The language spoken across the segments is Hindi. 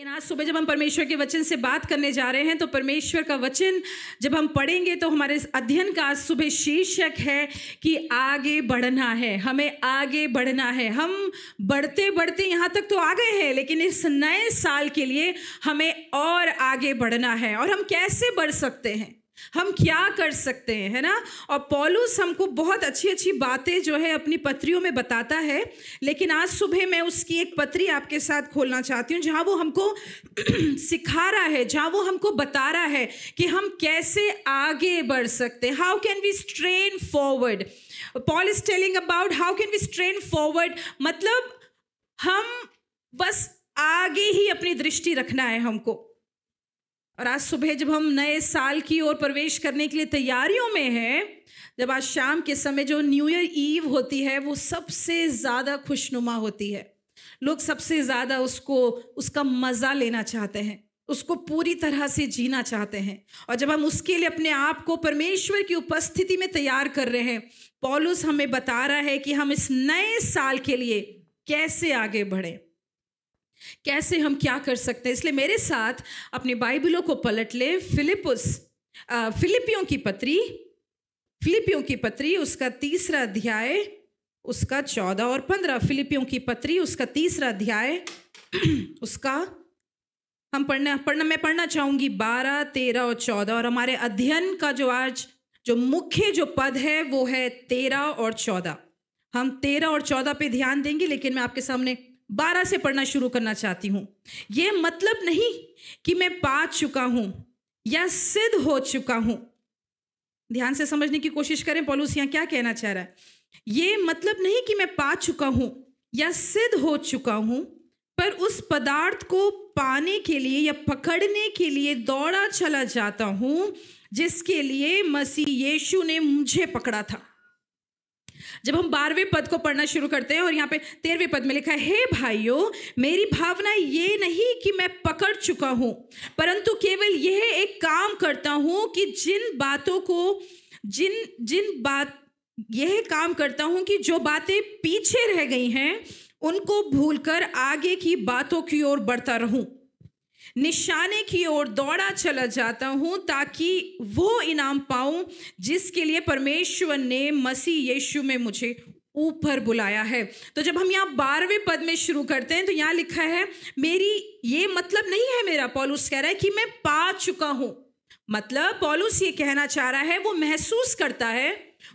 लेकिन आज सुबह जब हम परमेश्वर के वचन से बात करने जा रहे हैं तो परमेश्वर का वचन जब हम पढ़ेंगे तो हमारे अध्ययन का आज सुबह शीर्षक है कि आगे बढ़ना है हमें आगे बढ़ना है हम बढ़ते बढ़ते यहाँ तक तो आ गए हैं लेकिन इस नए साल के लिए हमें और आगे बढ़ना है और हम कैसे बढ़ सकते हैं हम क्या कर सकते हैं है ना और पॉलूस हमको बहुत अच्छी अच्छी बातें जो है अपनी पत्रियों में बताता है लेकिन आज सुबह मैं उसकी एक पत्री आपके साथ खोलना चाहती हूँ जहाँ वो हमको सिखा रहा है जहाँ वो हमको बता रहा है कि हम कैसे आगे बढ़ सकते हैं how can we strain forward Paul is telling about how can we strain forward मतलब हम बस आगे ही अपनी दृष्टि रखना है हमको और आज सुबह जब हम नए साल की ओर प्रवेश करने के लिए तैयारियों में हैं जब आज शाम के समय जो न्यू ईयर ईव होती है वो सबसे ज़्यादा खुशनुमा होती है लोग सबसे ज़्यादा उसको उसका मज़ा लेना चाहते हैं उसको पूरी तरह से जीना चाहते हैं और जब हम उसके लिए अपने आप को परमेश्वर की उपस्थिति में तैयार कर रहे हैं पॉलुस हमें बता रहा है कि हम इस नए साल के लिए कैसे आगे बढ़ें कैसे हम क्या कर सकते हैं इसलिए मेरे साथ अपनी बाइबलों को पलट ले फिलिपस फिलिपियों की पत्री फिलिपियों की पत्री उसका तीसरा अध्याय उसका चौदह और पंद्रह फिलिपियों की पत्री उसका तीसरा अध्याय उसका हम पढ़ना पढ़ना मैं पढ़ना चाहूँगी बारह तेरह और चौदह और हमारे अध्ययन का जो आज जो मुख्य जो पद है वो है तेरह और चौदह हम तेरह और चौदह पे ध्यान देंगे लेकिन मैं आपके सामने बारह से पढ़ना शुरू करना चाहती हूँ ये मतलब नहीं कि मैं पा चुका हूँ या सिद्ध हो चुका हूँ ध्यान से समझने की कोशिश करें पॉलूस यहाँ क्या कहना चाह रहा है ये मतलब नहीं कि मैं पा चुका हूँ या सिद्ध हो चुका हूँ पर उस पदार्थ को पाने के लिए या पकड़ने के लिए दौड़ा चला जाता हूँ जिसके लिए मसीह यीशु ने मुझे पकड़ा था जब हम बारहवें पद को पढ़ना शुरू करते हैं और यहाँ पे तेरहवें पद में लिखा है हे भाइयों मेरी भावना ये नहीं कि मैं पकड़ चुका हूँ परंतु केवल यह एक काम करता हूँ कि जिन बातों को जिन जिन बात यह काम करता हूँ कि जो बातें पीछे रह गई हैं उनको भूलकर आगे की बातों की ओर बढ़ता रहूं निशाने की ओर दौड़ा चला जाता हूँ ताकि वो इनाम पाऊँ जिसके लिए परमेश्वर ने मसीह यीशु में मुझे ऊपर बुलाया है तो जब हम यहाँ बारहवें पद में शुरू करते हैं तो यहाँ लिखा है मेरी ये मतलब नहीं है मेरा पॉलूस कह रहा है कि मैं पा चुका हूँ मतलब पॉलूस ये कहना चाह रहा है वो महसूस करता है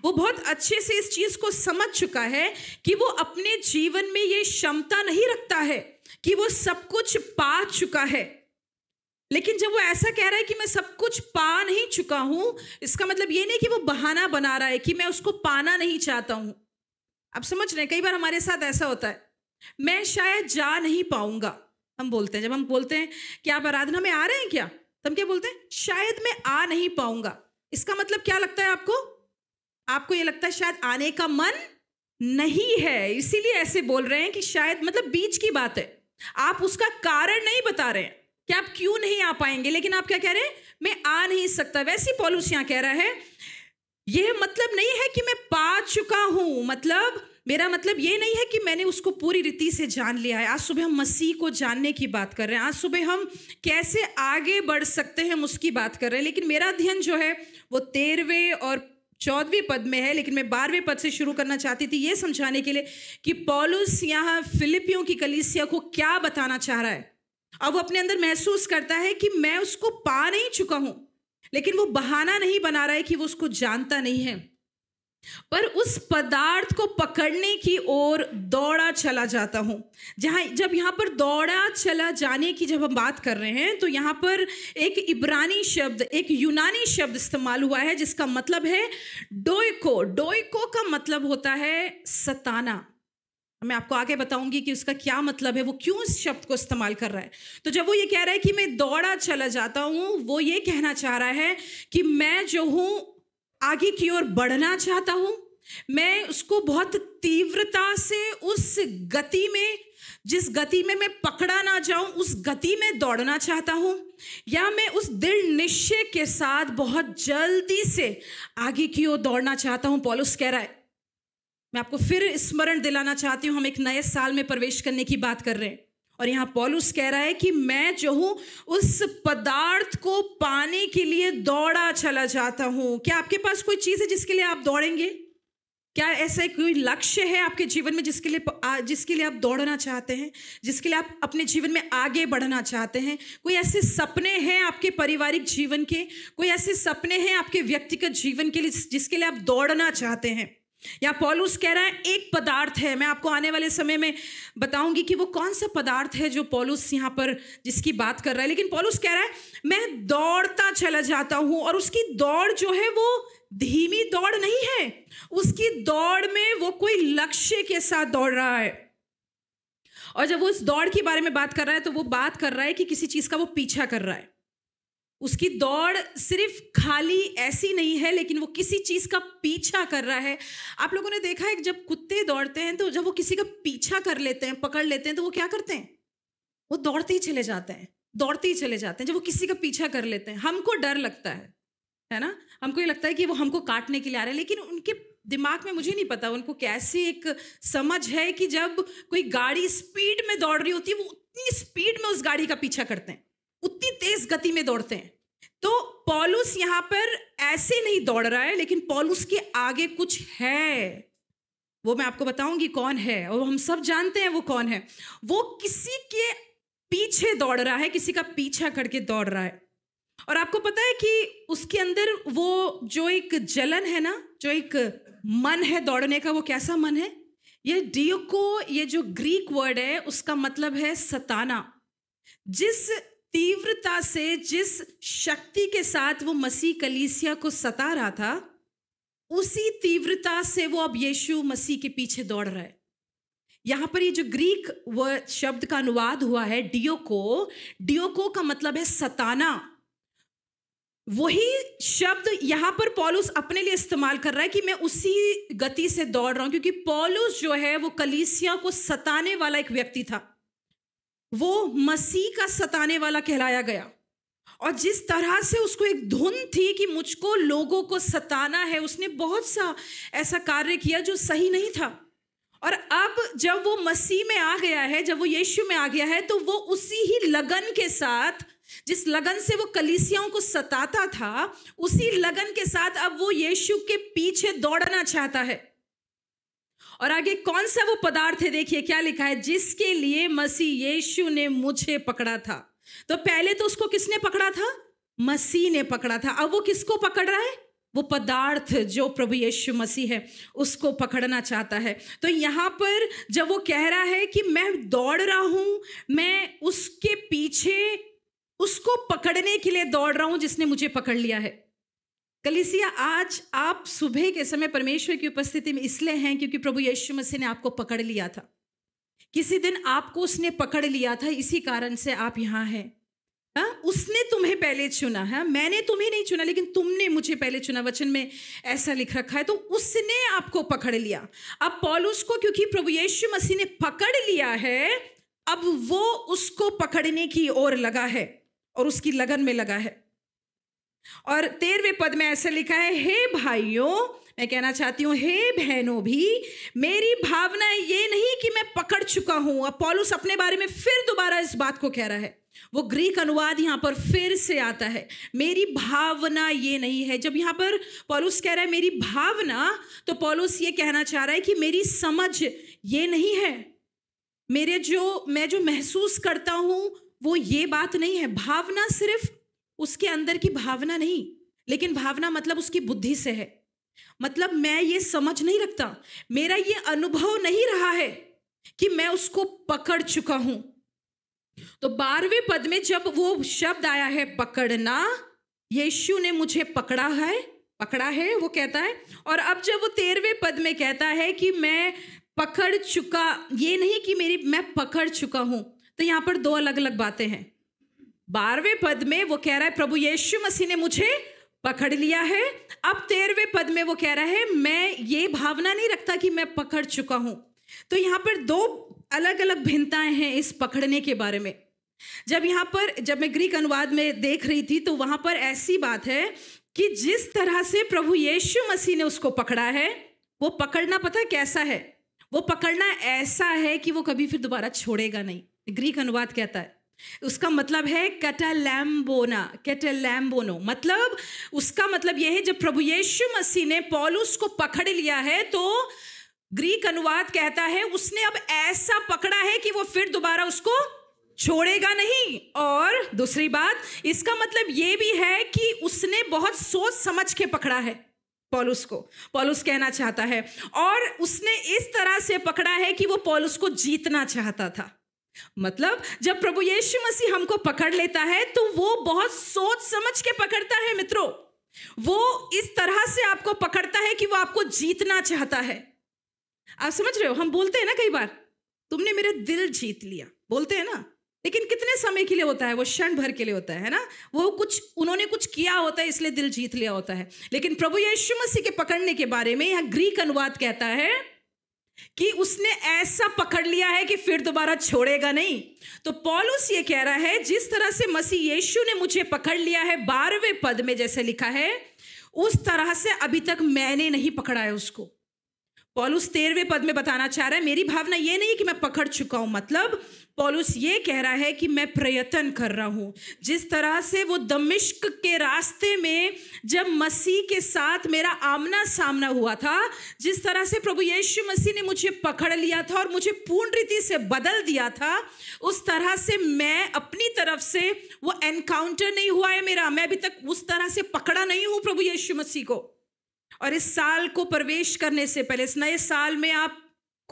वो बहुत अच्छे से इस चीज को समझ चुका है कि वो अपने जीवन में ये क्षमता नहीं रखता है कि वो सब कुछ पा चुका है लेकिन जब वो ऐसा कह रहा है कि मैं सब कुछ पा नहीं चुका हूं इसका मतलब ये नहीं कि वो बहाना बना रहा है कि मैं उसको पाना नहीं चाहता हूं आप समझ रहे कई बार हमारे साथ ऐसा होता है मैं शायद जा नहीं पाऊंगा हम बोलते हैं जब हम बोलते हैं कि आप आराधना में आ रहे हैं क्या तो हम क्या बोलते हैं शायद मैं आ नहीं पाऊंगा इसका मतलब क्या लगता है आपको आपको ये लगता है शायद आने का मन नहीं है इसीलिए ऐसे बोल रहे हैं कि शायद मतलब बीच की बात है आप उसका कारण नहीं बता रहे हैं कि आप क्यों नहीं आ पाएंगे लेकिन आप क्या कह रहे हैं मैं आ नहीं सकता वैसी पॉलुस यहां कह रहा है यह मतलब नहीं है कि मैं पा चुका हूं मतलब मेरा मतलब ये नहीं है कि मैंने उसको पूरी रीति से जान लिया है आज सुबह हम मसीह को जानने की बात कर रहे हैं आज सुबह हम कैसे आगे बढ़ सकते हैं हम उसकी बात कर रहे हैं लेकिन मेरा अध्ययन जो है वो तेरहवें और चौदहवें पद में है लेकिन मैं बारहवें पद से शुरू करना चाहती थी ये समझाने के लिए कि पॉलुस यहाँ फिलिपियों की कलीसिया को क्या बताना चाह रहा है अब वो अपने अंदर महसूस करता है कि मैं उसको पा नहीं चुका हूं लेकिन वो बहाना नहीं बना रहा है कि वो उसको जानता नहीं है पर उस पदार्थ को पकड़ने की ओर दौड़ा चला जाता हूं जहां जब यहां पर दौड़ा चला जाने की जब हम बात कर रहे हैं तो यहां पर एक इब्रानी शब्द एक यूनानी शब्द इस्तेमाल हुआ है जिसका मतलब है डोयको डोयको का मतलब होता है सताना मैं आपको आगे बताऊंगी कि उसका क्या मतलब है वो क्यों इस शब्द को इस्तेमाल कर रहा है तो जब वो ये कह रहा है कि मैं दौड़ा चला जाता हूँ वो ये कहना चाह रहा है कि मैं जो हूँ आगे की ओर बढ़ना चाहता हूँ मैं उसको बहुत तीव्रता से उस गति में जिस गति में मैं पकड़ा ना जाऊं उस गति में दौड़ना चाहता हूं या मैं उस दृढ़ निश्चय के साथ बहुत जल्दी से आगे की ओर दौड़ना चाहता हूं पॉलुस कह रहा है मैं आपको फिर स्मरण दिलाना चाहती हूँ हम एक नए साल में प्रवेश करने की बात कर रहे हैं और यहाँ पॉलुस कह रहा है कि मैं जो हूँ उस पदार्थ को पाने के लिए दौड़ा चला जाता हूँ क्या आपके पास कोई चीज़ है जिसके लिए आप दौड़ेंगे क्या ऐसा कोई लक्ष्य है आपके जीवन में जिसके लिए जिसके लिए आप दौड़ना चाहते हैं जिसके लिए आप अपने जीवन में आगे बढ़ना चाहते हैं कोई ऐसे सपने हैं आपके पारिवारिक जीवन के कोई ऐसे सपने हैं आपके व्यक्तिगत जीवन के लिए जिसके लिए आप दौड़ना चाहते हैं या पॉलूस कह रहा है एक पदार्थ है मैं आपको आने वाले समय में बताऊंगी कि वो कौन सा पदार्थ है जो पॉलूस यहाँ पर जिसकी बात कर रहा है लेकिन पॉलूस कह रहा है मैं दौड़ता चला जाता हूँ और उसकी दौड़ जो है वो धीमी दौड़ नहीं है उसकी दौड़ में वो कोई लक्ष्य के साथ दौड़ रहा है और जब वो इस दौड़ के बारे में बात कर रहा है तो वो बात कर रहा है कि किसी चीज़ का वो पीछा कर रहा है उसकी दौड़ सिर्फ खाली ऐसी नहीं है लेकिन वो किसी चीज़ का पीछा कर रहा है आप लोगों ने देखा है जब कुत्ते दौड़ते हैं तो जब वो किसी का पीछा कर लेते हैं पकड़ लेते हैं तो वो क्या करते हैं वो दौड़ते ही चले जाते हैं दौड़ते ही चले जाते हैं जब वो किसी का पीछा कर लेते हैं हमको डर लगता है है ना हमको ये लगता है कि वो हमको काटने के लिए आ रहे हैं लेकिन उनके दिमाग में मुझे नहीं पता उनको कैसी एक समझ है कि जब कोई गाड़ी स्पीड में दौड़ रही होती है वो उतनी स्पीड में उस गाड़ी का पीछा करते हैं उतनी तेज गति में दौड़ते हैं तो पॉलुस यहां पर ऐसे नहीं दौड़ रहा है लेकिन पॉलुस के आगे कुछ है वो मैं आपको बताऊंगी कौन है और हम सब जानते हैं वो कौन है वो किसी के पीछे दौड़ रहा है किसी का पीछा करके दौड़ रहा है और आपको पता है कि उसके अंदर वो जो एक जलन है ना जो एक मन है दौड़ने का वो कैसा मन है ये डियोको ये जो ग्रीक वर्ड है उसका मतलब है सताना जिस तीव्रता से जिस शक्ति के साथ वो मसीह कलीसिया को सता रहा था उसी तीव्रता से वो अब यीशु मसीह के पीछे दौड़ रहा है यहां पर ये जो ग्रीक व शब्द का अनुवाद हुआ है डियोको डियोको का मतलब है सताना वही शब्द यहाँ पर पॉलुस अपने लिए इस्तेमाल कर रहा है कि मैं उसी गति से दौड़ रहा हूँ क्योंकि पॉलुस जो है वो कलीसिया को सताने वाला एक व्यक्ति था वो मसीह का सताने वाला कहलाया गया और जिस तरह से उसको एक धुन थी कि मुझको लोगों को सताना है उसने बहुत सा ऐसा कार्य किया जो सही नहीं था और अब जब वो मसीह में आ गया है जब वो यीशु में आ गया है तो वो उसी ही लगन के साथ जिस लगन से वो कलीसियाओं को सताता था उसी लगन के साथ अब वो यीशु के पीछे दौड़ना चाहता है और आगे कौन सा वो पदार्थ है देखिए क्या लिखा है जिसके लिए मसी यीशु ने मुझे पकड़ा था तो पहले तो उसको किसने पकड़ा था मसीह ने पकड़ा था अब वो किसको पकड़ रहा है वो पदार्थ जो प्रभु यीशु मसीह है उसको पकड़ना चाहता है तो यहाँ पर जब वो कह रहा है कि मैं दौड़ रहा हूँ मैं उसके पीछे उसको पकड़ने के लिए दौड़ रहा हूँ जिसने मुझे पकड़ लिया है कलिसिया आज आप सुबह के समय परमेश्वर की उपस्थिति में इसलिए हैं क्योंकि प्रभु यीशु मसीह ने आपको पकड़ लिया था किसी दिन आपको उसने पकड़ लिया था इसी कारण से आप यहाँ हैं हाँ उसने तुम्हें पहले चुना है हाँ? मैंने तुम्हें नहीं चुना लेकिन तुमने मुझे पहले चुना वचन में ऐसा लिख रखा है तो उसने आपको पकड़ लिया अब पॉलुस को क्योंकि प्रभु यीशु मसीह ने पकड़ लिया है अब वो उसको पकड़ने की ओर लगा है और उसकी लगन में लगा है और तेरहवें पद में ऐसे लिखा है हे भाइयों मैं कहना चाहती हूँ हे बहनों भी मेरी भावना ये नहीं कि मैं पकड़ चुका हूँ अब पॉलुस अपने बारे में फिर दोबारा इस बात को कह रहा है वो ग्रीक अनुवाद यहाँ पर फिर से आता है मेरी भावना ये नहीं है जब यहाँ पर पॉलुस कह रहा है मेरी भावना तो पॉलुस ये कहना चाह रहा है कि मेरी समझ ये नहीं है मेरे जो मैं जो महसूस करता हूँ वो ये बात नहीं है भावना सिर्फ उसके अंदर की भावना नहीं लेकिन भावना मतलब उसकी बुद्धि से है मतलब मैं ये समझ नहीं रखता मेरा ये अनुभव नहीं रहा है कि मैं उसको पकड़ चुका हूं तो बारहवें पद में जब वो शब्द आया है पकड़ना यीशु ने मुझे पकड़ा है पकड़ा है वो कहता है और अब जब वो तेरहवें पद में कहता है कि मैं पकड़ चुका ये नहीं कि मेरी मैं पकड़ चुका हूं तो यहां पर दो अलग अलग बातें हैं बारहवें पद में वो कह रहा है प्रभु यीशु मसीह ने मुझे पकड़ लिया है अब तेरहवें पद में वो कह रहा है मैं ये भावना नहीं रखता कि मैं पकड़ चुका हूं तो यहां पर दो अलग अलग भिन्नताएं हैं इस पकड़ने के बारे में जब यहां पर जब मैं ग्रीक अनुवाद में देख रही थी तो वहां पर ऐसी बात है कि जिस तरह से प्रभु यीशु मसीह ने उसको पकड़ा है वो पकड़ना पता कैसा है वो पकड़ना ऐसा है कि वो कभी फिर दोबारा छोड़ेगा नहीं ग्रीक अनुवाद कहता है उसका मतलब है कैटालैम्बोना कैटलैम्बोनो मतलब उसका मतलब यह है जब प्रभु यीशु मसीह ने पॉलुस को पकड़ लिया है तो ग्रीक अनुवाद कहता है उसने अब ऐसा पकड़ा है कि वो फिर दोबारा उसको छोड़ेगा नहीं और दूसरी बात इसका मतलब यह भी है कि उसने बहुत सोच समझ के पकड़ा है पॉलुस को पॉलुस कहना चाहता है और उसने इस तरह से पकड़ा है कि वो पॉलुस को जीतना चाहता था मतलब जब प्रभु यीशु मसीह हमको पकड़ लेता है तो वो बहुत सोच समझ के पकड़ता है मित्रों वो इस तरह से आपको पकड़ता है कि वो आपको जीतना चाहता है आप समझ रहे हो हम बोलते हैं ना कई बार तुमने मेरे दिल जीत लिया बोलते हैं ना लेकिन कितने समय के लिए होता है वो क्षण भर के लिए होता है ना वो कुछ उन्होंने कुछ किया होता है इसलिए दिल जीत लिया होता है लेकिन प्रभु यीशु मसीह के पकड़ने के बारे में यह ग्रीक अनुवाद कहता है कि उसने ऐसा पकड़ लिया है कि फिर दोबारा छोड़ेगा नहीं तो पॉलुस ये कह रहा है जिस तरह से मसी यीशु ने मुझे पकड़ लिया है बारहवें पद में जैसे लिखा है उस तरह से अभी तक मैंने नहीं पकड़ा है उसको पॉलुस तेरहवें पद में बताना चाह रहा है मेरी भावना ये नहीं कि मैं पकड़ चुका हूं मतलब पॉलुस ये कह रहा है कि मैं प्रयत्न कर रहा हूँ जिस तरह से वो दमिश्क के रास्ते में जब मसीह के साथ मेरा आमना सामना हुआ था जिस तरह से प्रभु यीशु मसीह ने मुझे पकड़ लिया था और मुझे पूर्ण रीति से बदल दिया था उस तरह से मैं अपनी तरफ से वो एनकाउंटर नहीं हुआ है मेरा मैं अभी तक उस तरह से पकड़ा नहीं हूँ प्रभु यीशु मसीह को और इस साल को प्रवेश करने से पहले इस नए साल में आप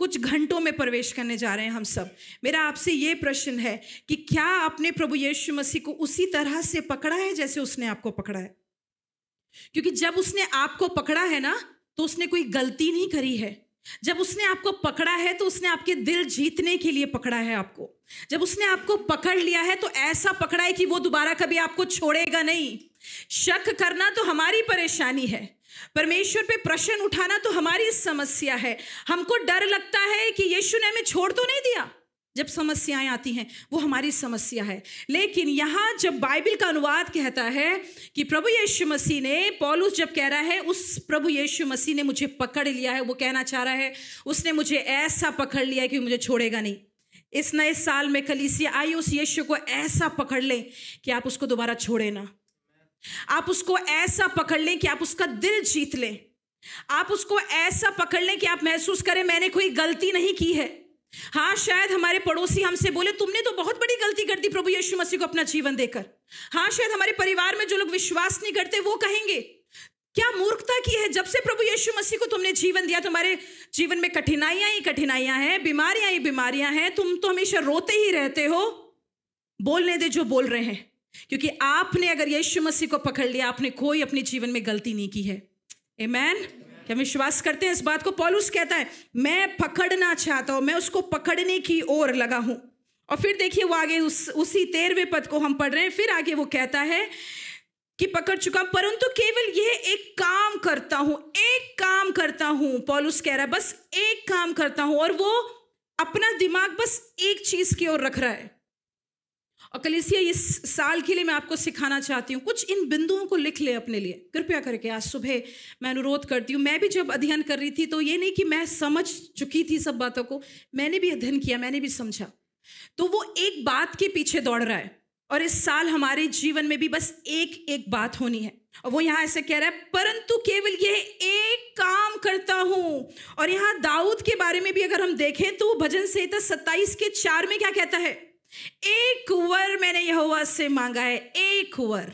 कुछ घंटों में प्रवेश करने जा रहे हैं हम सब मेरा आपसे ये प्रश्न है कि क्या आपने प्रभु यीशु मसीह को उसी तरह से पकड़ा है जैसे उसने आपको पकड़ा है क्योंकि जब उसने आपको पकड़ा है ना तो उसने कोई गलती नहीं करी है जब उसने आपको पकड़ा है तो उसने आपके दिल जीतने के लिए पकड़ा है आपको जब उसने आपको पकड़ लिया है तो ऐसा पकड़ा है कि वो दोबारा कभी आपको छोड़ेगा नहीं शक करना तो हमारी परेशानी है परमेश्वर पे प्रश्न उठाना तो हमारी समस्या है हमको डर लगता है कि यीशु ने हमें छोड़ तो नहीं दिया जब समस्याएं आती हैं वो हमारी समस्या है लेकिन यहाँ जब बाइबल का अनुवाद कहता है कि प्रभु यीशु मसीह ने पॉलुस जब कह रहा है उस प्रभु यीशु मसीह ने मुझे पकड़ लिया है वो कहना चाह रहा है उसने मुझे ऐसा पकड़ लिया है कि मुझे छोड़ेगा नहीं इस नए साल में कलीसिया आई उस यीशु को ऐसा पकड़ लें कि आप उसको दोबारा छोड़े ना आप उसको ऐसा पकड़ लें कि आप उसका दिल जीत लें आप उसको ऐसा पकड़ लें कि आप महसूस करें मैंने कोई गलती नहीं की है हाँ शायद हमारे पड़ोसी हमसे बोले तुमने तो बहुत बड़ी गलती कर दी प्रभु यीशु मसीह को अपना जीवन देकर हाँ शायद हमारे परिवार में जो लोग विश्वास नहीं करते वो कहेंगे क्या मूर्खता की है जब से प्रभु यीशु मसीह को तुमने जीवन दिया तुम्हारे जीवन में कठिनाइयां ही कठिनाइयां हैं बीमारियां ही बीमारियां हैं तुम तो हमेशा रोते ही रहते हो बोलने दे जो बोल रहे हैं क्योंकि आपने अगर यीशु मसीह को पकड़ लिया आपने कोई अपने जीवन में गलती नहीं की है मैन क्या विश्वास करते हैं इस बात को पॉलुस कहता है मैं पकड़ना चाहता हूं मैं उसको पकड़ने की ओर लगा हूं और फिर देखिए वो आगे उस उसी तेरहवें पद को हम पढ़ रहे हैं फिर आगे वो कहता है कि पकड़ चुका परंतु केवल यह एक काम करता हूं एक काम करता हूं पॉलुस कह रहा है बस एक काम करता हूं और वो अपना दिमाग बस एक चीज की ओर रख रहा है और कलिसिया इस साल के लिए मैं आपको सिखाना चाहती हूँ कुछ इन बिंदुओं को लिख ले अपने लिए कृपया करके आज सुबह मैं अनुरोध करती हूँ मैं भी जब अध्ययन कर रही थी तो ये नहीं कि मैं समझ चुकी थी सब बातों को मैंने भी अध्ययन किया मैंने भी समझा तो वो एक बात के पीछे दौड़ रहा है और इस साल हमारे जीवन में भी बस एक एक बात होनी है और वो यहाँ ऐसे कह रहा है परंतु केवल यह एक काम करता हूं और यहाँ दाऊद के बारे में भी अगर हम देखें तो भजन संहिता सत्ताईस के चार में क्या कहता है एक वर मैंने यहोवा से मांगा है एक वर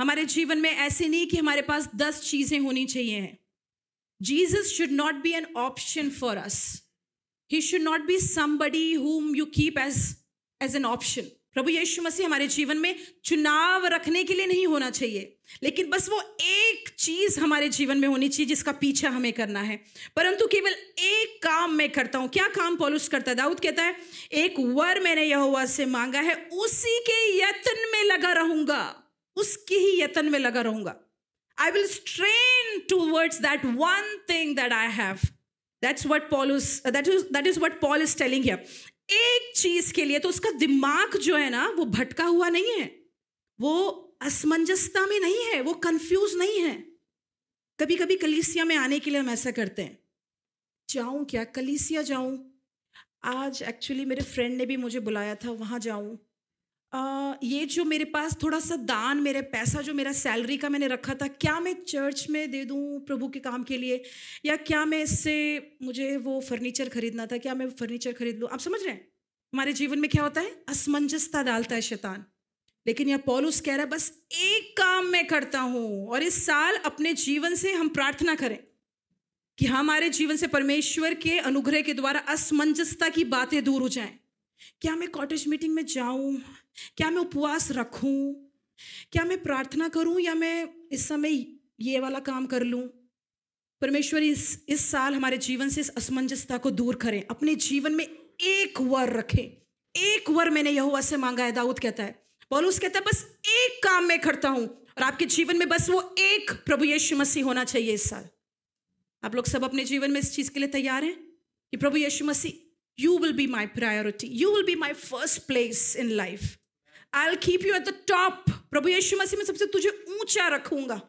हमारे जीवन में ऐसे नहीं कि हमारे पास दस चीजें होनी चाहिए हैं Jesus should not be an option for us he should not be somebody whom you keep as as an option प्रभु यीशु मसीह हमारे जीवन में चुनाव रखने के लिए नहीं होना चाहिए लेकिन बस वो एक चीज हमारे जीवन में होनी चाहिए जिसका पीछा हमें करना है परंतु केवल एक काम मैं करता हूं क्या काम पॉलुस करता है दाऊद कहता है एक वर मैंने यह से मांगा है उसी के यत्न में लगा रहूंगा उसकी ही यत्न में लगा रहूंगा I will strain towards that one thing that I have That's what Paul is, that is, that is what Paul is telling here. एक चीज के लिए तो उसका दिमाग जो है ना वो भटका हुआ नहीं है वो असमंजसता में नहीं है वो कंफ्यूज नहीं है कभी कभी कलीसिया में आने के लिए हम ऐसा करते हैं जाऊं क्या कलीसिया जाऊं आज एक्चुअली मेरे फ्रेंड ने भी मुझे बुलाया था वहां जाऊं ये जो मेरे पास थोड़ा सा दान मेरे पैसा जो मेरा सैलरी का मैंने रखा था क्या मैं चर्च में दे दूँ प्रभु के काम के लिए या क्या मैं इससे मुझे वो फर्नीचर खरीदना था क्या मैं फर्नीचर खरीद लूँ आप समझ रहे हैं हमारे जीवन में क्या होता है असमंजसता डालता है शैतान लेकिन यह पॉलुस कह रहा है बस एक काम मैं करता हूँ और इस साल अपने जीवन से हम प्रार्थना करें कि हमारे जीवन से परमेश्वर के अनुग्रह के द्वारा असमंजसता की बातें दूर हो जाएं क्या मैं कॉटेज मीटिंग में जाऊं क्या मैं उपवास रखूं क्या मैं प्रार्थना करूं या मैं इस समय ये वाला काम कर लूं परमेश्वर इस इस साल हमारे जीवन से इस असमंजसता को दूर करें अपने जीवन में एक वर रखें एक वर मैंने यहुआ से मांगा है दाऊद कहता है पौलुस कहता है बस एक काम मैं करता हूं और आपके जीवन में बस वो एक प्रभु यीशु मसीह होना चाहिए इस साल आप लोग सब अपने जीवन में इस चीज के लिए तैयार हैं कि प्रभु Yeshu Masih you will be my priority you will be my first place in life I will keep you at the top प्रभु यीशु मसीह में सबसे तुझे ऊंचा रखूंगा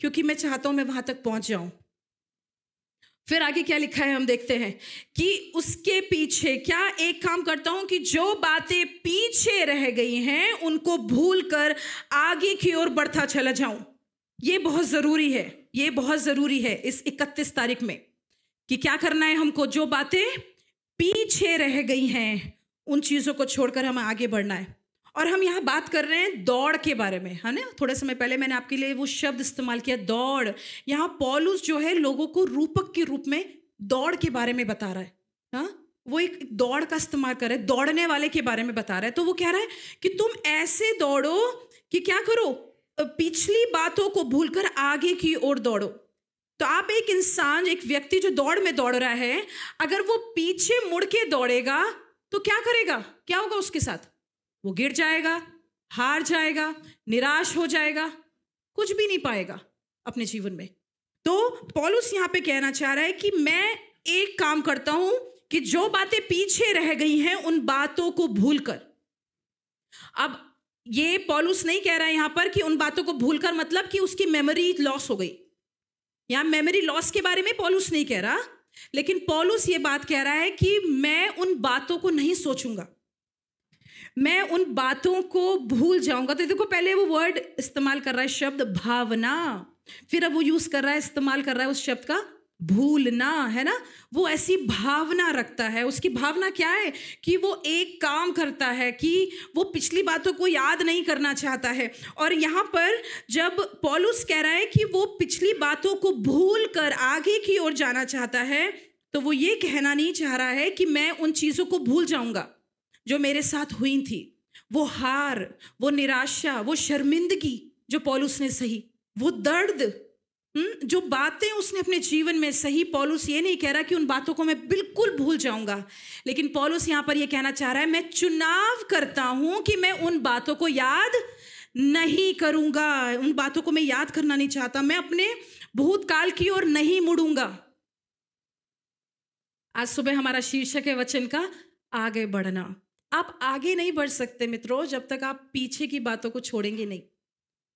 क्योंकि मैं चाहता हूं मैं वहां तक पहुंच जाऊं फिर आगे क्या लिखा है हम देखते हैं कि उसके पीछे क्या एक काम करता हूं कि जो बातें पीछे रह गई हैं उनको भूल कर आगे की ओर बढ़ता चला जाऊं ये बहुत जरूरी है ये बहुत जरूरी है इस इकतीस तारीख में कि क्या करना है हमको जो बातें पीछे रह गई हैं उन चीजों को छोड़कर हमें आगे बढ़ना है और हम यहाँ बात कर रहे हैं दौड़ के बारे में है ना थोड़े समय पहले मैंने आपके लिए वो शब्द इस्तेमाल किया दौड़ यहाँ पॉलूस जो है लोगों को रूपक के रूप में दौड़ के बारे में बता रहा है हाँ वो एक दौड़ का इस्तेमाल कर रहे हैं दौड़ने वाले के बारे में बता रहा है तो वो कह रहा है कि तुम ऐसे दौड़ो कि क्या करो पिछली बातों को भूलकर आगे की ओर दौड़ो तो आप एक इंसान एक व्यक्ति जो दौड़ में दौड़ रहा है अगर वो पीछे मुड़ के दौड़ेगा तो क्या करेगा क्या होगा उसके साथ वो गिर जाएगा हार जाएगा निराश हो जाएगा कुछ भी नहीं पाएगा अपने जीवन में तो पॉलुस यहाँ पे कहना चाह रहा है कि मैं एक काम करता हूं कि जो बातें पीछे रह गई हैं उन बातों को भूलकर अब ये पॉलुस नहीं कह रहा है यहां पर कि उन बातों को भूलकर मतलब कि उसकी मेमोरी लॉस हो गई यहां मेमोरी लॉस के बारे में पॉलुस नहीं कह रहा लेकिन पॉलुस ये बात कह रहा है कि मैं उन बातों को नहीं सोचूंगा मैं उन बातों को भूल जाऊंगा तो देखो पहले वो वर्ड इस्तेमाल कर रहा है शब्द भावना फिर अब वो यूज कर रहा है इस्तेमाल कर रहा है उस शब्द का भूलना है ना वो ऐसी भावना रखता है उसकी भावना क्या है कि वो एक काम करता है कि वो पिछली बातों को याद नहीं करना चाहता है और यहाँ पर जब पॉलुस कह रहा है कि वो पिछली बातों को भूल कर आगे की ओर जाना चाहता है तो वो ये कहना नहीं चाह रहा है कि मैं उन चीज़ों को भूल जाऊंगा जो मेरे साथ हुई थी वो हार वो निराशा वो शर्मिंदगी जो पॉलुस ने सही वो दर्द हम्म, जो बातें उसने अपने जीवन में सही पॉलुस ये नहीं कह रहा कि उन बातों को मैं बिल्कुल भूल जाऊंगा लेकिन पॉलुस यहां पर यह कहना चाह रहा है मैं चुनाव करता हूं कि मैं उन बातों को याद नहीं करूंगा उन बातों को मैं याद करना नहीं चाहता मैं अपने भूतकाल की ओर नहीं मुड़ूंगा आज सुबह हमारा शीर्षक है वचन का आगे बढ़ना आप आगे नहीं बढ़ सकते मित्रों जब तक आप पीछे की बातों को छोड़ेंगे नहीं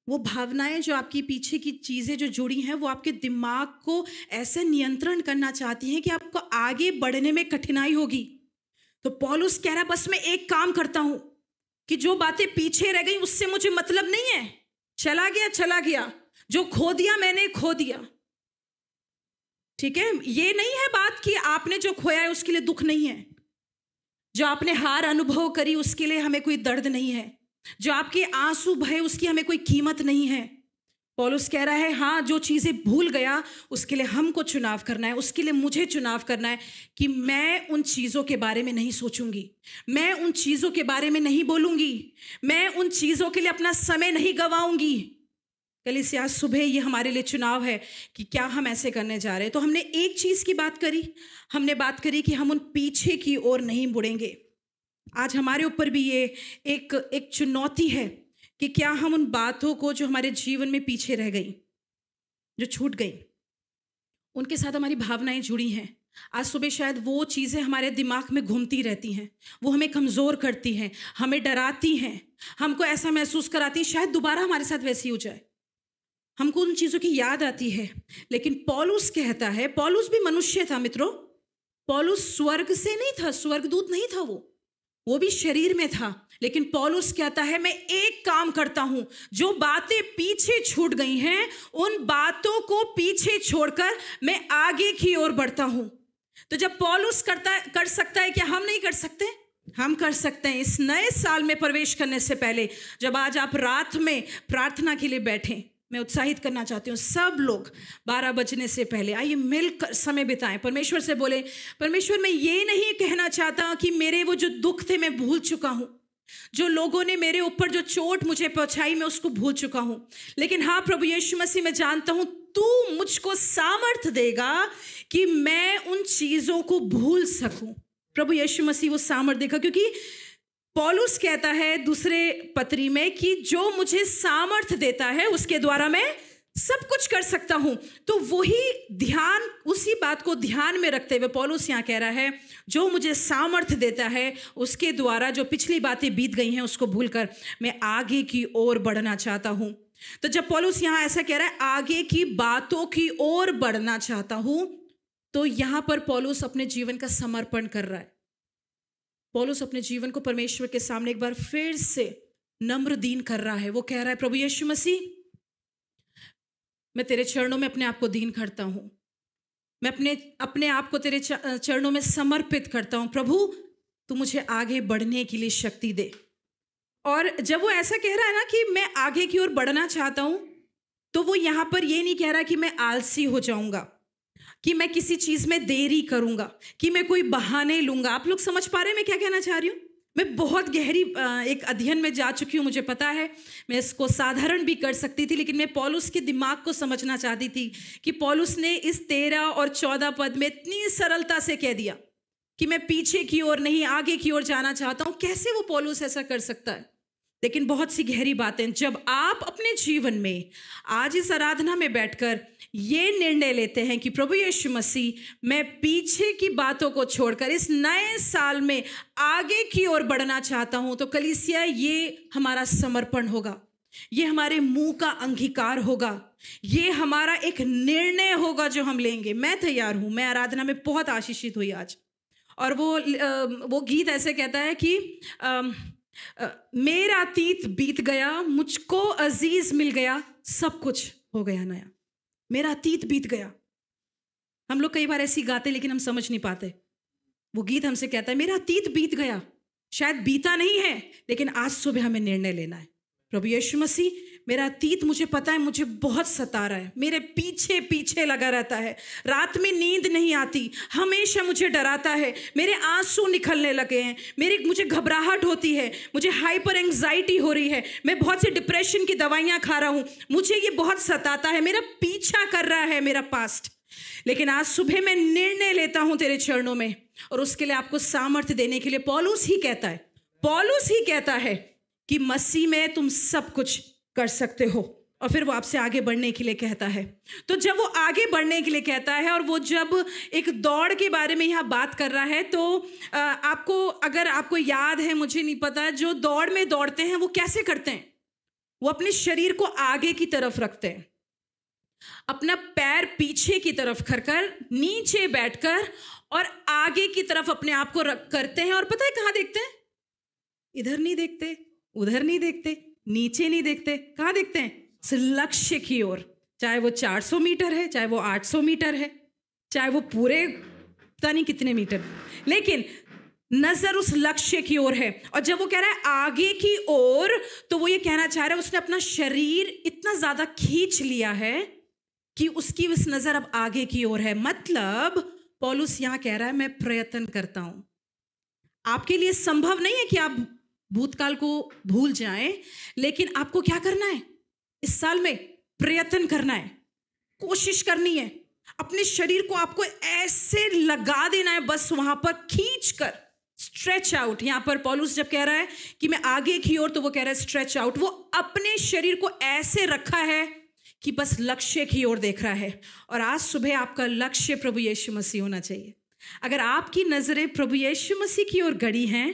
वो भावनाएं जो आपकी पीछे की चीज़ें जो जुड़ी हैं वो आपके दिमाग को ऐसे नियंत्रण करना चाहती हैं कि आपको आगे बढ़ने में कठिनाई होगी तो पॉलुस कह रहा बस मैं एक काम करता हूं कि जो बातें पीछे रह गई उससे मुझे मतलब नहीं है चला गया चला गया जो खो दिया मैंने खो दिया ठीक है ये नहीं है बात कि आपने जो खोया है उसके लिए दुख नहीं है जो आपने हार अनुभव करी उसके लिए हमें कोई दर्द नहीं है जो आपके आंसू भय उसकी हमें कोई कीमत नहीं है पॉलुस कह रहा है हाँ जो चीज़ें भूल गया उसके लिए हमको चुनाव करना है उसके लिए मुझे चुनाव करना है कि मैं उन चीज़ों के बारे में नहीं सोचूंगी मैं उन चीज़ों के बारे में नहीं बोलूंगी मैं उन चीज़ों के लिए अपना समय नहीं गवाऊंगी कल इस आज सुबह ये हमारे लिए चुनाव है कि क्या हम ऐसे करने जा रहे हैं तो हमने एक चीज़ की बात करी हमने बात करी कि हम उन पीछे की ओर नहीं मुड़ेंगे आज हमारे ऊपर भी ये एक एक चुनौती है कि क्या हम उन बातों को जो हमारे जीवन में पीछे रह गई जो छूट गई उनके साथ हमारी भावनाएं जुड़ी हैं आज सुबह शायद वो चीज़ें हमारे दिमाग में घूमती रहती हैं वो हमें कमज़ोर करती हैं हमें डराती हैं हमको ऐसा महसूस कराती है शायद दोबारा हमारे साथ वैसी हो जाए हमको उन चीज़ों की याद आती है लेकिन पॉलुस कहता है पॉलुस भी मनुष्य था मित्रों पॉलुस स्वर्ग से नहीं था स्वर्गदूत नहीं था वो वो भी शरीर में था लेकिन पॉलुस कहता है मैं एक काम करता हूं जो बातें पीछे छूट गई हैं उन बातों को पीछे छोड़कर मैं आगे की ओर बढ़ता हूं तो जब पॉलुस करता कर सकता है क्या हम नहीं कर सकते हम कर सकते हैं इस नए साल में प्रवेश करने से पहले जब आज आप रात में प्रार्थना के लिए बैठें मैं उत्साहित करना चाहती हूँ सब लोग बारह बजने से पहले आइए मिलकर समय बिताएं परमेश्वर से बोले परमेश्वर मैं ये नहीं कहना चाहता कि मेरे वो जो दुख थे मैं भूल चुका हूँ जो लोगों ने मेरे ऊपर जो चोट मुझे पहुंचाई मैं उसको भूल चुका हूँ लेकिन हाँ प्रभु यीशु मसीह मैं जानता हूँ तू मुझको सामर्थ देगा कि मैं उन चीज़ों को भूल सकूँ प्रभु यीशु मसीह वो सामर्थ देगा क्योंकि पॉलुस कहता है दूसरे पत्री में कि जो मुझे सामर्थ देता है उसके द्वारा मैं सब कुछ कर सकता हूं तो वही ध्यान उसी बात को ध्यान में रखते हुए पॉलुस यहाँ कह रहा है जो मुझे सामर्थ देता है उसके द्वारा जो पिछली बातें बीत गई हैं उसको भूलकर मैं आगे की ओर बढ़ना चाहता हूं तो जब पॉलुस यहाँ ऐसा कह रहा है आगे की बातों की ओर बढ़ना चाहता हूं तो यहां पर पॉलुस अपने जीवन का समर्पण कर रहा है पौलुस अपने जीवन को परमेश्वर के सामने एक बार फिर से नम्र दीन कर रहा है वो कह रहा है प्रभु यीशु मसीह मैं तेरे चरणों में अपने आप को दीन करता हूं मैं अपने अपने आप को तेरे चरणों में समर्पित करता हूं प्रभु तू मुझे आगे बढ़ने के लिए शक्ति दे और जब वो ऐसा कह रहा है ना कि मैं आगे की ओर बढ़ना चाहता हूं तो वो यहां पर ये नहीं कह रहा कि मैं आलसी हो जाऊंगा कि मैं किसी चीज में देरी करूंगा कि मैं कोई बहाने लूंगा आप लोग समझ पा रहे हैं मैं क्या कहना चाह रही हूँ मैं बहुत गहरी एक अध्ययन में जा चुकी हूँ मुझे पता है मैं इसको साधारण भी कर सकती थी लेकिन मैं पॉलुस के दिमाग को समझना चाहती थी कि पॉलुस ने इस तेरह और चौदह पद में इतनी सरलता से कह दिया कि मैं पीछे की ओर नहीं आगे की ओर जाना चाहता हूँ कैसे वो पॉलुस ऐसा कर सकता है लेकिन बहुत सी गहरी बातें जब आप अपने जीवन में आज इस आराधना में बैठकर ये निर्णय लेते हैं कि प्रभु यीशु मसीह मैं पीछे की बातों को छोड़कर इस नए साल में आगे की ओर बढ़ना चाहता हूं तो कलिसिया ये हमारा समर्पण होगा ये हमारे मुंह का अंगीकार होगा ये हमारा एक निर्णय होगा जो हम लेंगे मैं तैयार हूं मैं आराधना में बहुत आशीषित हुई आज और वो वो गीत ऐसे कहता है कि आ, आ, मेरा अतीत बीत गया मुझको अजीज मिल गया सब कुछ हो गया नया मेरा अतीत बीत गया हम लोग कई बार ऐसी गाते लेकिन हम समझ नहीं पाते वो गीत हमसे कहता है मेरा अतीत बीत गया शायद बीता नहीं है लेकिन आज सुबह हमें निर्णय लेना है प्रभु यीशु मसीह मेरा अतीत मुझे पता है मुझे बहुत सता रहा है मेरे पीछे पीछे लगा रहता है रात में नींद नहीं आती हमेशा मुझे डराता है मेरे आंसू निकलने लगे हैं मेरी मुझे घबराहट होती है मुझे हाइपर एंग्जाइटी हो रही है मैं बहुत सी डिप्रेशन की दवाइयाँ खा रहा हूँ मुझे ये बहुत सताता है मेरा पीछा कर रहा है मेरा पास्ट लेकिन आज सुबह मैं निर्णय लेता हूँ तेरे चरणों में और उसके लिए आपको सामर्थ्य देने के लिए पॉलूस ही कहता है पॉलूस ही कहता है कि मसीह में तुम सब कुछ कर सकते हो और फिर वो आपसे आगे बढ़ने के लिए कहता है तो जब वो आगे बढ़ने के लिए कहता है और वो जब एक दौड़ के बारे में यहाँ बात कर रहा है तो आपको अगर आपको याद है मुझे नहीं पता जो दौड़ में दौड़ते हैं वो कैसे करते हैं वो अपने शरीर को आगे की तरफ रखते हैं अपना पैर पीछे की तरफ खरकर नीचे बैठकर और आगे की तरफ अपने आप को रख करते हैं और पता है कहाँ देखते हैं इधर नहीं देखते उधर नहीं देखते नीचे नहीं देखते कहाँ देखते हैं लक्ष्य की ओर चाहे वो 400 मीटर है चाहे वो 800 मीटर है चाहे वो पूरे पता नहीं कितने मीटर लेकिन नजर उस लक्ष्य की ओर है और जब वो कह रहा है आगे की ओर तो वो ये कहना चाह रहा है उसने अपना शरीर इतना ज्यादा खींच लिया है कि उसकी उस नजर अब आगे की ओर है मतलब पॉलुस यहां कह रहा है मैं प्रयत्न करता हूं आपके लिए संभव नहीं है कि आप भूतकाल को भूल जाएं लेकिन आपको क्या करना है इस साल में प्रयत्न करना है कोशिश करनी है अपने शरीर को आपको ऐसे लगा देना है बस वहां पर खींच कर स्ट्रेच आउट यहां पर पॉलूस जब कह रहा है कि मैं आगे की ओर तो वो कह रहा है स्ट्रेच आउट वो अपने शरीर को ऐसे रखा है कि बस लक्ष्य की ओर देख रहा है और आज सुबह आपका लक्ष्य प्रभु यीशु मसीह होना चाहिए अगर आपकी नजरें प्रभु यीशु मसीह की ओर गड़ी हैं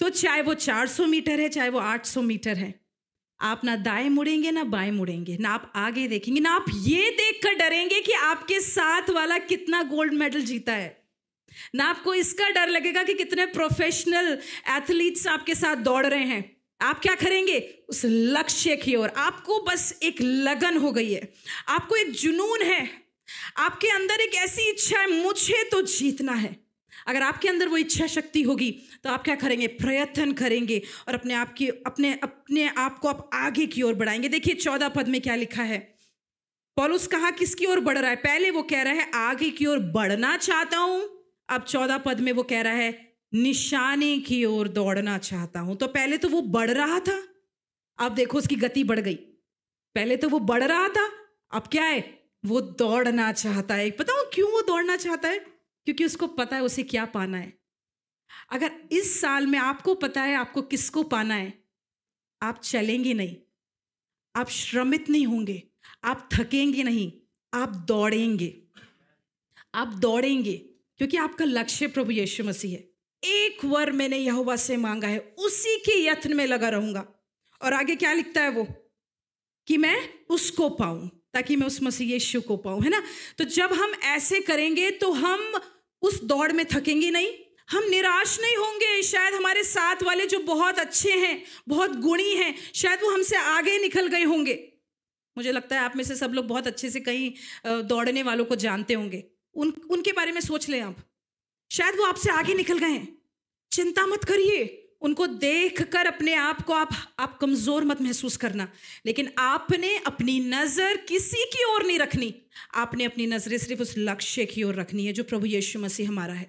तो चाहे वो 400 मीटर है चाहे वो 800 मीटर है आप ना दाएं मुड़ेंगे ना बाएं मुड़ेंगे ना आप आगे देखेंगे ना आप ये देखकर डरेंगे कि आपके साथ वाला कितना गोल्ड मेडल जीता है ना आपको इसका डर लगेगा कि कितने प्रोफेशनल एथलीट्स आपके साथ दौड़ रहे हैं आप क्या करेंगे उस लक्ष्य की ओर आपको बस एक लगन हो गई है आपको एक जुनून है आपके अंदर एक ऐसी इच्छा है मुझे तो जीतना है अगर आपके अंदर वो इच्छा शक्ति होगी तो आप क्या करेंगे प्रयत्न करेंगे और अपने आप की अपने अपने आप को आप आगे की ओर बढ़ाएंगे देखिए चौदह पद में क्या लिखा है पॉलुस कहा किसकी ओर बढ़ रहा है पहले वो कह रहा है आगे की ओर बढ़ना चाहता हूं अब चौदह पद में वो कह रहा है निशाने की ओर दौड़ना चाहता हूं तो पहले तो वो बढ़ रहा था अब देखो उसकी गति बढ़ गई पहले तो वो बढ़ रहा था अब क्या है वो दौड़ना चाहता है पता हूं क्यों वो दौड़ना चाहता है क्योंकि उसको पता है उसे क्या पाना है अगर इस साल में आपको पता है आपको किसको पाना है आप चलेंगे नहीं आप श्रमित नहीं होंगे आप थकेंगे नहीं आप दौड़ेंगे आप दौड़ेंगे क्योंकि आपका लक्ष्य प्रभु यीशु मसीह है एक वर मैंने यह से मांगा है उसी के यत्न में लगा रहूंगा और आगे क्या लिखता है वो कि मैं उसको पाऊं ताकि मैं उस मसीह यीशु को पाऊं है ना तो जब हम ऐसे करेंगे तो हम उस दौड़ में थकेंगे नहीं हम निराश नहीं होंगे शायद हमारे साथ वाले जो बहुत अच्छे हैं बहुत गुणी हैं शायद वो हमसे आगे निकल गए होंगे मुझे लगता है आप में से सब लोग बहुत अच्छे से कहीं दौड़ने वालों को जानते होंगे उन उनके बारे में सोच लें आप शायद वो आपसे आगे निकल गए हैं चिंता मत करिए उनको देख कर अपने आप को आप आप कमज़ोर मत महसूस करना लेकिन आपने अपनी नज़र किसी की ओर नहीं रखनी आपने अपनी नज़रें सिर्फ उस लक्ष्य की ओर रखनी है जो प्रभु यीशु मसीह हमारा है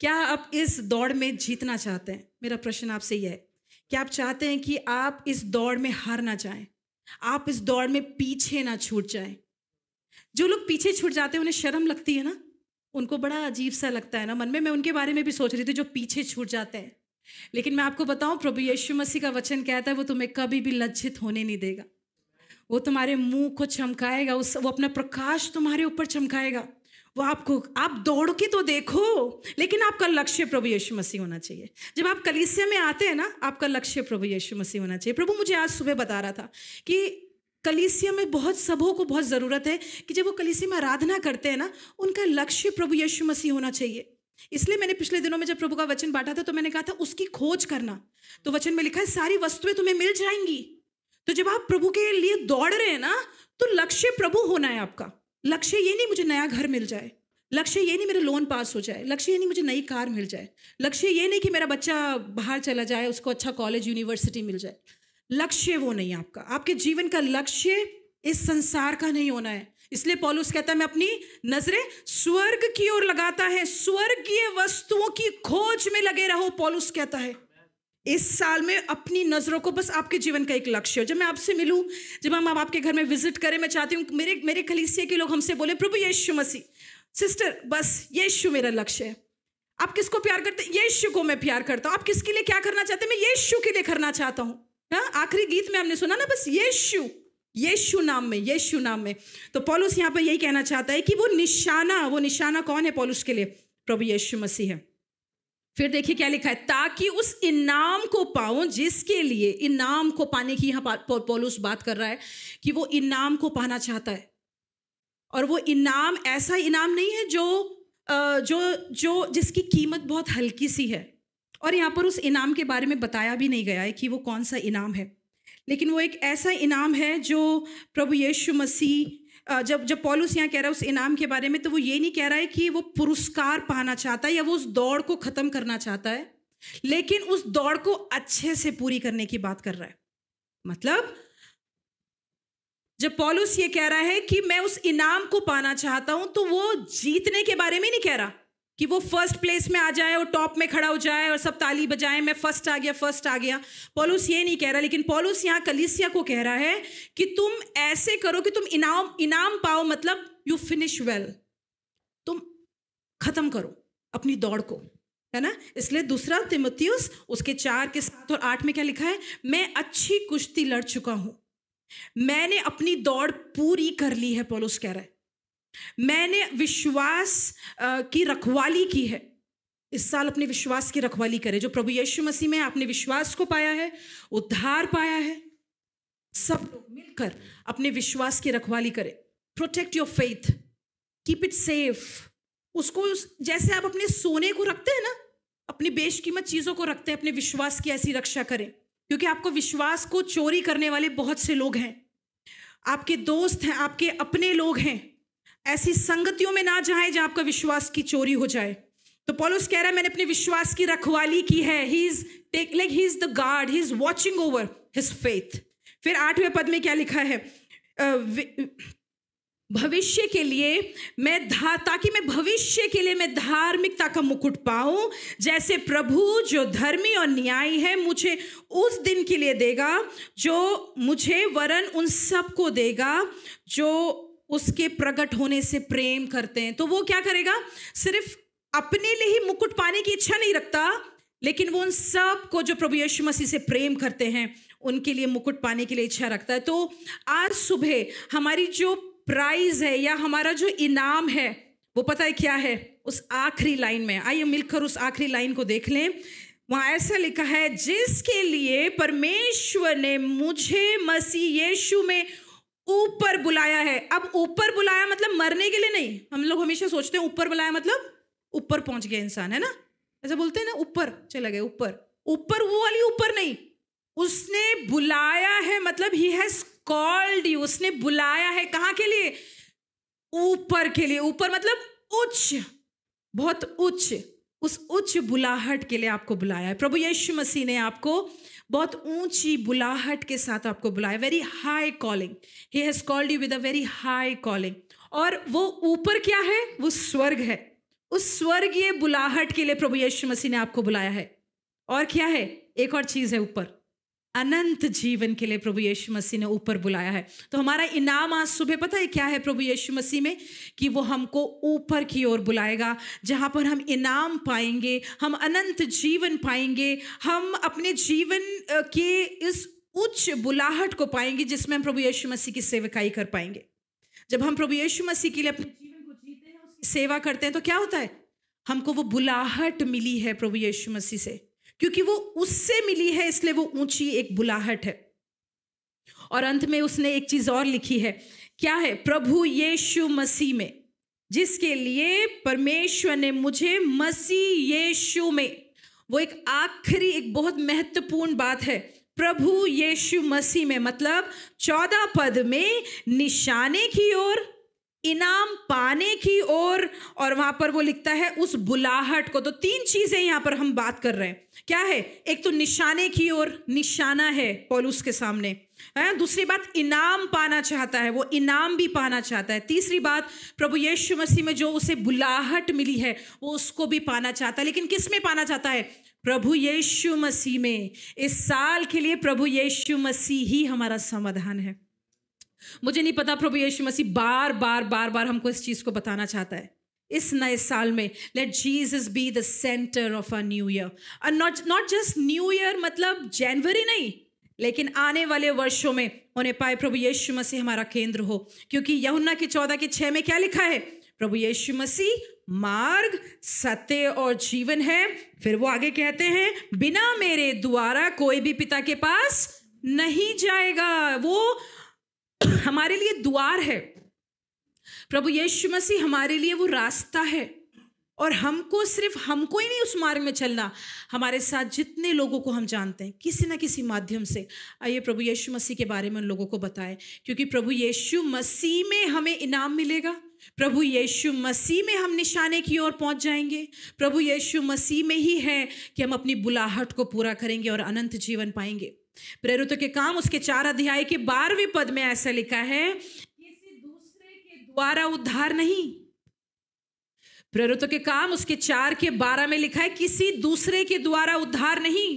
क्या आप इस दौड़ में जीतना चाहते हैं मेरा प्रश्न आपसे यह है क्या आप चाहते हैं कि आप इस दौड़ में हार ना जाएं आप इस दौड़ में पीछे ना छूट जाएं जो लोग पीछे छूट जाते हैं उन्हें शर्म लगती है ना उनको बड़ा अजीब सा लगता है ना मन में मैं उनके बारे में भी सोच रही थी जो पीछे छूट जाते हैं लेकिन मैं आपको बताऊं प्रभु यीशु मसीह का वचन कहता है वो तुम्हें कभी भी लज्जित होने नहीं देगा वो तुम्हारे मुंह को चमकाएगा उस वो अपना प्रकाश तुम्हारे ऊपर चमकाएगा वो आपको आप दौड़ के तो देखो लेकिन आपका लक्ष्य प्रभु यीशु मसीह होना चाहिए जब आप कलीसिया में आते हैं ना आपका लक्ष्य प्रभु यीशु मसीह होना चाहिए प्रभु मुझे आज सुबह बता रहा था कि कलीसिया में बहुत सबों को बहुत ज़रूरत है कि जब वो कलीसिया में आराधना करते हैं ना उनका लक्ष्य प्रभु यीशु मसीह होना चाहिए इसलिए मैंने पिछले दिनों में जब प्रभु का वचन बांटा था तो मैंने कहा था उसकी खोज करना तो वचन में लिखा है सारी वस्तुएं तुम्हें मिल जाएंगी तो जब आप प्रभु के लिए दौड़ रहे हैं ना तो लक्ष्य प्रभु होना है आपका लक्ष्य ये नहीं मुझे नया घर मिल जाए लक्ष्य ये नहीं मेरा लोन पास हो जाए लक्ष्य ये नहीं मुझे नई कार मिल जाए लक्ष्य ये नहीं कि मेरा बच्चा बाहर चला जाए उसको अच्छा कॉलेज यूनिवर्सिटी मिल जाए लक्ष्य वो नहीं आपका आपके जीवन का लक्ष्य इस संसार का नहीं होना है इसलिए पॉलुस कहता है मैं अपनी नजरें स्वर्ग की ओर लगाता है स्वर्गीय वस्तुओं की खोज में लगे रहो पॉलुस कहता है इस साल में अपनी नजरों को बस आपके जीवन का एक लक्ष्य हो जब मैं आपसे मिलूं जब हम आपके घर में विजिट करें मैं चाहती हूँ मेरे मेरे खलीसिया के लोग हमसे बोले प्रभु यीशु मसीह सिस्टर बस यीशु मेरा लक्ष्य है आप किसको प्यार करते यीशु को मैं प्यार करता हूँ आप किसके लिए क्या करना चाहते हैं मैं यीशु के लिए करना चाहता हूँ हाँ, आखिरी गीत में हमने सुना ना बस यीशु यीशु नाम में यीशु नाम में तो पॉलुस यहाँ पर यही कहना चाहता है कि वो निशाना वो निशाना कौन है पॉलुस के लिए प्रभु यीशु मसीह है फिर देखिए क्या लिखा है ताकि उस इनाम को पाऊं जिसके लिए इनाम को पाने की यहाँ पॉलुस बात कर रहा है कि वो इनाम को पाना चाहता है और वो इनाम ऐसा इनाम नहीं है जो जो जो जिसकी कीमत बहुत हल्की सी है और यहाँ पर उस इनाम के बारे में बताया भी नहीं गया है कि वो कौन सा इनाम है लेकिन वो एक ऐसा इनाम है जो प्रभु यीशु मसीह जब जब पॉलुस यहाँ कह रहा है उस इनाम के बारे में तो वो ये नहीं कह रहा है कि वो पुरस्कार पाना चाहता है या वो उस दौड़ को ख़त्म करना चाहता है लेकिन उस दौड़ को अच्छे से पूरी करने की बात कर रहा है मतलब जब पॉलुस ये कह रहा है कि मैं उस इनाम को पाना चाहता हूं तो वो जीतने के बारे में नहीं कह रहा कि वो फर्स्ट प्लेस में आ जाए और टॉप में खड़ा हो जाए और सब ताली बजाएं मैं फर्स्ट आ गया फर्स्ट आ गया पॉलुस ये नहीं कह रहा लेकिन पोलूस यहाँ कलिसिया को कह रहा है कि तुम ऐसे करो कि तुम इनाम इनाम पाओ मतलब यू फिनिश वेल तुम खत्म करो अपनी दौड़ को है ना इसलिए दूसरा तिमतीस उसके चार के साथ और आठ में क्या लिखा है मैं अच्छी कुश्ती लड़ चुका हूं मैंने अपनी दौड़ पूरी कर ली है पोलूस कह रहा है मैंने विश्वास की रखवाली की है इस साल अपने विश्वास की रखवाली करें जो प्रभु यीशु मसीह में आपने विश्वास को पाया है उद्धार पाया है सब लोग मिलकर अपने विश्वास की रखवाली करें protect your faith keep it safe उसको उस, जैसे आप अपने सोने को रखते हैं ना अपनी बेशकीमत चीज़ों को रखते हैं अपने विश्वास की ऐसी रक्षा करें क्योंकि आपको विश्वास को चोरी करने वाले बहुत से लोग हैं आपके दोस्त हैं आपके अपने लोग हैं ऐसी संगतियों में ना जाए जहां आपका विश्वास की चोरी हो जाए तो पोलोस कह रहा है मैंने अपने विश्वास की रखवाली की है he is take like he is the guard he is watching over his faith फिर आठवें पद में क्या लिखा है भविष्य के लिए मैं धा ताकि मैं भविष्य के लिए मैं धार्मिकता का मुकुट पाऊं जैसे प्रभु जो धर्मी और न्यायी है मुझे उस दिन के लिए देगा जो मुझे वरन उन सबको देगा जो उसके प्रकट होने से प्रेम करते हैं तो वो क्या करेगा सिर्फ अपने लिए ही मुकुट पाने की इच्छा नहीं रखता लेकिन वो उन सब को जो प्रभु यीशु मसीह से प्रेम करते हैं उनके लिए मुकुट पाने के लिए इच्छा रखता है तो आज सुबह हमारी जो प्राइज है या हमारा जो इनाम है वो पता है क्या है उस आखिरी लाइन में आइए मिलकर उस आखिरी लाइन को देख लें वहां ऐसा लिखा है जिसके लिए परमेश्वर ने मुझे मसीह यीशु में ऊपर बुलाया है अब ऊपर बुलाया मतलब मरने के लिए नहीं हम लोग हमेशा सोचते हैं ऊपर बुलाया मतलब ऊपर पहुंच गया इंसान है ना ऐसा बोलते हैं ना ऊपर चला गया ऊपर ऊपर वो वाली ऊपर नहीं उसने बुलाया है मतलब ही हैज कॉल्ड यू उसने बुलाया है कहाँ के लिए ऊपर के लिए ऊपर मतलब उच्च बहुत उच्च उस उच्च बुलाहट के लिए आपको बुलाया है प्रभु यीशु मसीह ने आपको बहुत ऊंची बुलाहट के साथ आपको बुलाया very high calling he has called you with a very high calling और वो ऊपर क्या है वो स्वर्ग है उस स्वर्गीय बुलाहट के लिए प्रभु यीशु मसीह ने आपको बुलाया है और क्या है एक और चीज़ है ऊपर अनंत जीवन के लिए प्रभु यीशु मसीह ने ऊपर बुलाया है तो हमारा इनाम आज सुबह पता है क्या है प्रभु यीशु मसीह में कि वो हमको ऊपर की ओर बुलाएगा जहाँ पर हम इनाम पाएंगे हम अनंत जीवन पाएंगे हम अपने जीवन के इस उच्च बुलाहट को पाएंगे जिसमें हम प्रभु यीशु मसीह की सेवकाई कर पाएंगे जब हम प्रभु यीशु मसीह के लिए अपने जीवन को जीते हैं उसकी सेवा करते हैं तो क्या होता है हमको वो बुलाहट मिली है प्रभु यीशु मसीह से क्योंकि वो उससे मिली है इसलिए वो ऊंची एक बुलाहट है और अंत में उसने एक चीज और लिखी है क्या है प्रभु यीशु मसीह में जिसके लिए परमेश्वर ने मुझे मसीह यीशु में वो एक आखिरी एक बहुत महत्वपूर्ण बात है प्रभु यीशु मसीह में मतलब चौदह पद में निशाने की ओर इनाम पाने की ओर और, और वहां पर वो लिखता है उस बुलाहट को तो तीन चीजें यहां पर हम बात कर रहे हैं क्या है एक तो निशाने की ओर निशाना है पोलूस के सामने है दूसरी बात इनाम पाना चाहता है वो इनाम भी पाना चाहता है तीसरी बात प्रभु यीशु मसीह में जो उसे बुलाहट मिली है वो उसको भी पाना चाहता है लेकिन किस में पाना चाहता है प्रभु यीशु मसीह में इस साल के लिए प्रभु यीशु मसीह ही हमारा समाधान है मुझे नहीं पता प्रभु यीशु मसीह बार बार बार बार हमको इस चीज़ को बताना चाहता है इस नए साल में let Jesus be the centre of a new year not not just new year मतलब जनवरी नहीं लेकिन आने वाले वर्षों में उन्हें पाए प्रभु यीशु मसीह हमारा केंद्र हो क्योंकि यहुन्ना के चौदह के छह में क्या लिखा है प्रभु यीशु मसीह मार्ग सत्य और जीवन है फिर वो आगे कहते हैं बिना मेरे द्वारा कोई भी पिता के पास नहीं जाएगा वो हमारे लिए द्वार है प्रभु यीशु मसीह हमारे लिए वो रास्ता है और हमको सिर्फ हमको ही नहीं उस मार्ग में चलना हमारे साथ जितने लोगों को हम जानते हैं किसी ना किसी माध्यम से आइए प्रभु यीशु मसीह के बारे में उन लोगों को बताएं क्योंकि प्रभु यीशु मसीह में हमें इनाम मिलेगा प्रभु यीशु मसीह में हम निशाने की ओर पहुंच जाएंगे प्रभु यीशु मसीह में ही है कि हम अपनी बुलाहट को पूरा करेंगे और अनंत जीवन पाएंगे प्रेरित के काम उसके चार अध्याय के बारहवें पद में ऐसा लिखा है किसी दूसरे के द्वारा उद्धार नहीं प्रेरित के काम उसके चार के बारह में लिखा है किसी दूसरे के द्वारा उद्धार नहीं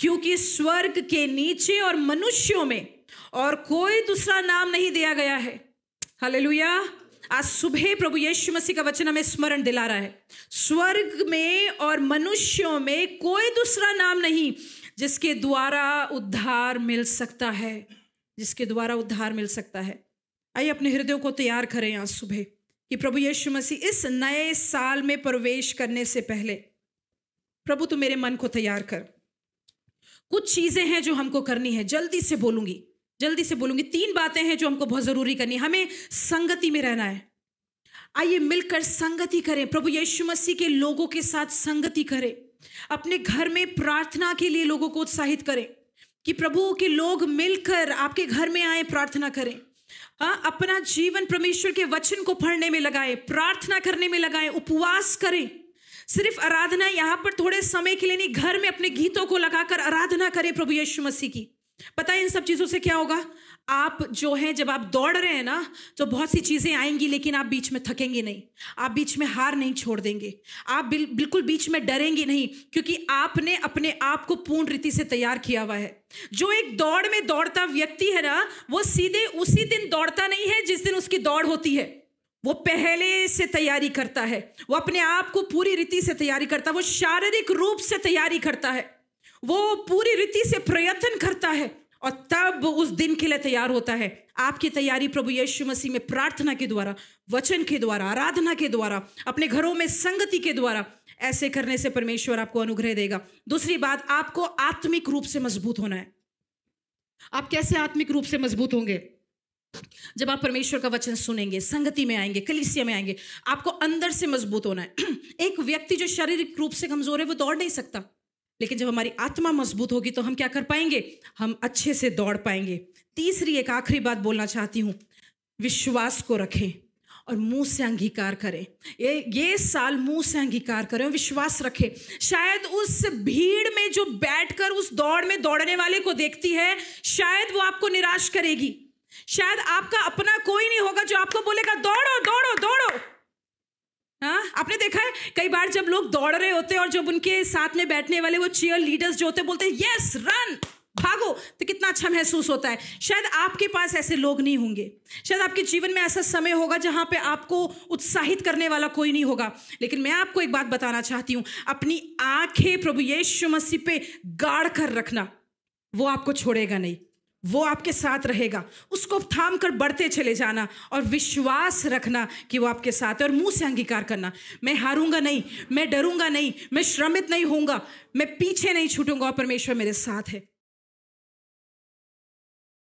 क्योंकि स्वर्ग के नीचे और मनुष्यों में और कोई दूसरा नाम नहीं दिया गया है हले आज सुबह प्रभु यीशु मसीह का वचन हमें स्मरण दिला रहा है स्वर्ग में और मनुष्यों में कोई दूसरा नाम नहीं जिसके द्वारा उद्धार मिल सकता है जिसके द्वारा उद्धार मिल सकता है आइए अपने हृदयों को तैयार करें आज सुबह कि प्रभु यीशु मसीह इस नए साल में प्रवेश करने से पहले प्रभु तू मेरे मन को तैयार कर कुछ चीजें हैं जो हमको करनी है जल्दी से बोलूंगी जल्दी से बोलूंगी तीन बातें हैं जो हमको बहुत जरूरी करनी है हमें संगति में रहना है आइए मिलकर संगति करें प्रभु यीशु मसीह के लोगों के साथ संगति करें अपने घर में प्रार्थना के लिए लोगों को उत्साहित करें कि प्रभु के लोग मिलकर आपके घर में आए प्रार्थना करें आ, हाँ, अपना जीवन परमेश्वर के वचन को पढ़ने में लगाए प्रार्थना करने में लगाए उपवास करें सिर्फ आराधना यहाँ पर थोड़े समय के लिए नहीं घर में अपने गीतों को लगाकर आराधना करें प्रभु यीशु मसीह की पता है इन सब चीजों से क्या होगा आप जो है जब आप दौड़ रहे हैं ना तो बहुत सी चीज़ें आएंगी लेकिन आप बीच में थकेंगे नहीं आप बीच में हार नहीं छोड़ देंगे आप बिल, बिल्कुल बीच में डरेंगे नहीं क्योंकि आपने अपने आप को पूर्ण रीति से तैयार किया हुआ है जो एक दौड़ में दौड़ता व्यक्ति है ना वो सीधे उसी दिन दौड़ता नहीं है जिस दिन उसकी दौड़ होती है वो पहले से तैयारी करता है वो अपने आप को पूरी रीति से तैयारी करता है वो शारीरिक रूप से तैयारी करता है वो पूरी रीति से प्रयत्न करता है और तब उस दिन के लिए तैयार होता है आपकी तैयारी प्रभु यीशु मसीह में प्रार्थना के द्वारा वचन के द्वारा आराधना के द्वारा अपने घरों में संगति के द्वारा ऐसे करने से परमेश्वर आपको अनुग्रह देगा दूसरी बात आपको आत्मिक रूप से मजबूत होना है आप कैसे आत्मिक रूप से मजबूत होंगे जब आप परमेश्वर का वचन सुनेंगे संगति में आएंगे कलिसिया में आएंगे आपको अंदर से मजबूत होना है एक व्यक्ति जो शारीरिक रूप से कमजोर है वो दौड़ नहीं सकता लेकिन जब हमारी आत्मा मजबूत होगी तो हम क्या कर पाएंगे हम अच्छे से दौड़ पाएंगे तीसरी एक आखिरी बात बोलना चाहती हूँ विश्वास को रखें और मुंह से अंगीकार करें ये ये साल मुंह से अंगीकार करें विश्वास रखें शायद उस भीड़ में जो बैठकर उस दौड़ में दौड़ने वाले को देखती है शायद वो आपको निराश करेगी शायद आपका अपना कोई नहीं होगा जो आपको बोलेगा दौड़ो दौड़ो दौड़ो हाँ आपने देखा है कई बार जब लोग दौड़ रहे होते हैं और जब उनके साथ में बैठने वाले वो चेयर लीडर्स जो होते बोलते हैं यस रन भागो तो कितना अच्छा महसूस होता है शायद आपके पास ऐसे लोग नहीं होंगे शायद आपके जीवन में ऐसा समय होगा जहां पे आपको उत्साहित करने वाला कोई नहीं होगा लेकिन मैं आपको एक बात बताना चाहती हूं अपनी आंखें प्रभु यीशु मसीह पे गाड़ कर रखना वो आपको छोड़ेगा नहीं वो आपके साथ रहेगा उसको थाम कर बढ़ते चले जाना और विश्वास रखना कि वो आपके साथ है और मुंह से अंगीकार करना मैं हारूंगा नहीं मैं डरूंगा नहीं मैं श्रमित नहीं होऊंगा मैं पीछे नहीं छूटूंगा और परमेश्वर मेरे साथ है